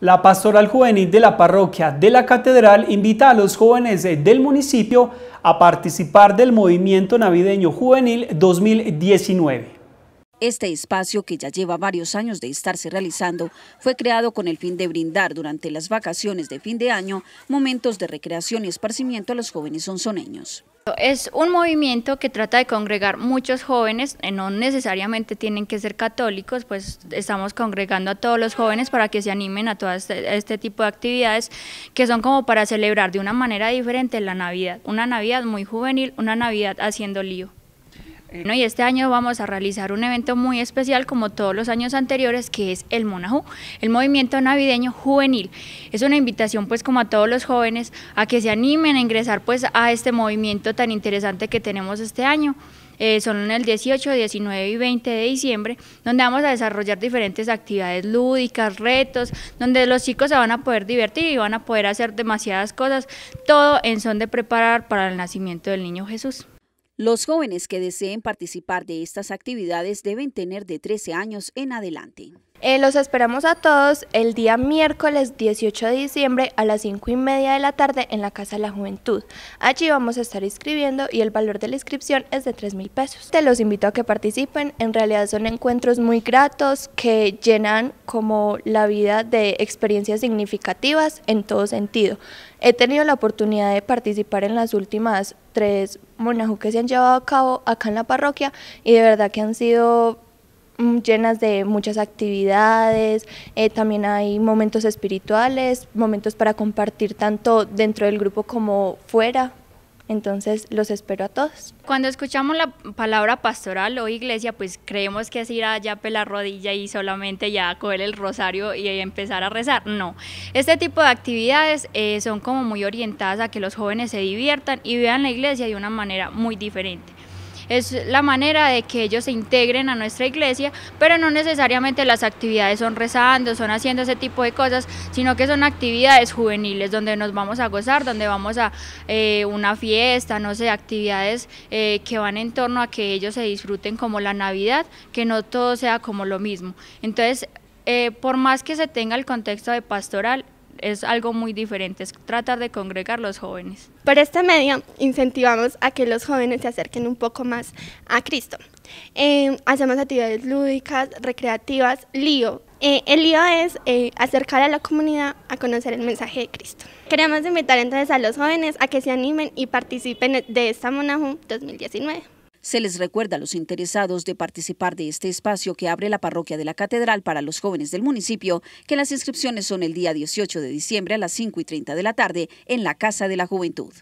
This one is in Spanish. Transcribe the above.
La pastoral juvenil de la parroquia de la catedral invita a los jóvenes del municipio a participar del movimiento navideño juvenil 2019. Este espacio, que ya lleva varios años de estarse realizando, fue creado con el fin de brindar durante las vacaciones de fin de año momentos de recreación y esparcimiento a los jóvenes sonzoneños. Es un movimiento que trata de congregar muchos jóvenes, eh, no necesariamente tienen que ser católicos, pues estamos congregando a todos los jóvenes para que se animen a todo eh, este, tipo de actividades que son como para celebrar de una manera diferente la Navidad, una Navidad muy juvenil, una Navidad haciendo lío. Bueno, eh, y este año vamos a realizar un evento muy especial como todos los años anteriores que es el Monajú, el movimiento navideño juvenil. Es una invitación pues como a todos los jóvenes a que se animen a ingresar pues a este movimiento tan interesante que tenemos este año. Eh, son el 18, 19 y 20 de diciembre, donde vamos a desarrollar diferentes actividades lúdicas, retos, donde los chicos se van a poder divertir y van a poder hacer demasiadas cosas, todo en son de preparar para el nacimiento del niño Jesús. Los jóvenes que deseen participar de estas actividades deben tener de 13 años en adelante. Eh, los esperamos a todos el día miércoles 18 de diciembre a las 5 y media de la tarde en la Casa de la Juventud. Allí vamos a estar inscribiendo y el valor de la inscripción es de 3 mil pesos. Te los invito a que participen, en realidad son encuentros muy gratos que llenan como la vida de experiencias significativas en todo sentido. He tenido la oportunidad de participar en las últimas tres monajú que se han llevado a cabo acá en la parroquia y de verdad que han sido Mm, llenas de muchas actividades, eh, también hay momentos espirituales, momentos para compartir tanto dentro del grupo como fuera. Entonces los espero a todos. Cuando escuchamos la palabra pastoral o iglesia, pues creemos que es ir allá a la rodilla y solamente ya coger el rosario y empezar a rezar. No, este tipo de actividades eh, son como muy orientadas a que los jóvenes se diviertan y vean la iglesia de una manera muy diferente es la manera de que ellos se integren a nuestra iglesia, pero no necesariamente las actividades son rezando, son haciendo ese tipo de cosas, sino que son actividades juveniles donde nos vamos a gozar, donde vamos a eh, una fiesta, no sé, actividades eh, que van en torno a que ellos se disfruten como la Navidad, que no todo sea como lo mismo. Entonces, eh, por más que se tenga el contexto de pastoral, es algo muy diferente, es tratar de congregar los jóvenes. Por este medio incentivamos a que los jóvenes se acerquen un poco más a Cristo. Em, hacemos actividades lúdicas, recreativas, lío. Eh, el lío es eh, acercar a la comunidad a conocer el mensaje de Cristo. Queremos invitar entonces a los jóvenes a que se animen y participen de esta Monajú 2019. Se les recuerda a los interesados de participar de este espacio que abre la parroquia de la Catedral para los jóvenes del municipio que las inscripciones son el día 18 de diciembre a las 5 y 30 de la tarde en la Casa de la Juventud.